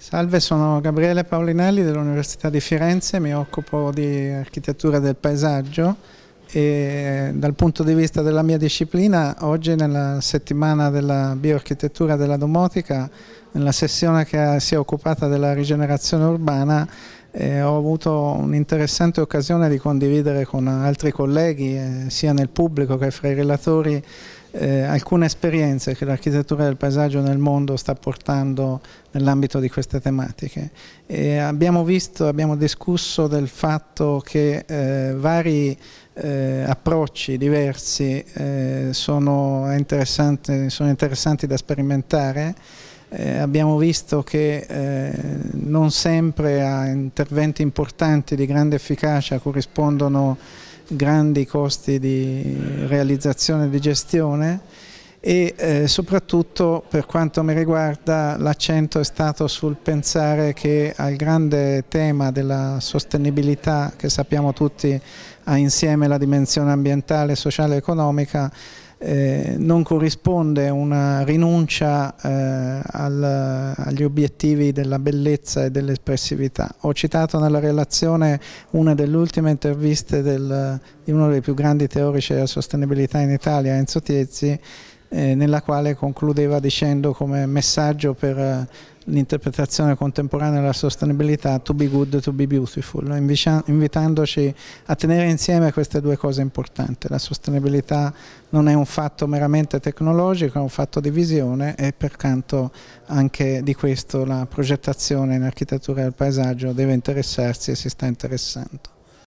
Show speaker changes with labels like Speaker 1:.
Speaker 1: Salve, sono Gabriele Paolinelli dell'Università di Firenze, mi occupo di architettura del paesaggio e dal punto di vista della mia disciplina oggi nella settimana della bioarchitettura della domotica, nella sessione che si è occupata della rigenerazione urbana, eh, ho avuto un'interessante occasione di condividere con altri colleghi, eh, sia nel pubblico che fra i relatori, eh, alcune esperienze che l'architettura del paesaggio nel mondo sta portando nell'ambito di queste tematiche. E abbiamo visto, abbiamo discusso del fatto che eh, vari eh, approcci diversi eh, sono interessanti, sono interessanti da sperimentare eh, abbiamo visto che eh, non sempre a interventi importanti di grande efficacia corrispondono grandi costi di realizzazione e di gestione e eh, soprattutto per quanto mi riguarda l'accento è stato sul pensare che al grande tema della sostenibilità che sappiamo tutti ha insieme la dimensione ambientale, sociale e economica eh, non corrisponde una rinuncia eh, al, agli obiettivi della bellezza e dell'espressività. Ho citato nella relazione una delle ultime interviste del, di uno dei più grandi teorici della sostenibilità in Italia, Enzo Tiezzi, eh, nella quale concludeva dicendo come messaggio per eh, l'interpretazione contemporanea della sostenibilità to be good, to be beautiful, invitandoci a tenere insieme queste due cose importanti. La sostenibilità non è un fatto meramente tecnologico, è un fatto di visione e pertanto anche di questo la progettazione in architettura del paesaggio deve interessarsi e si sta interessando.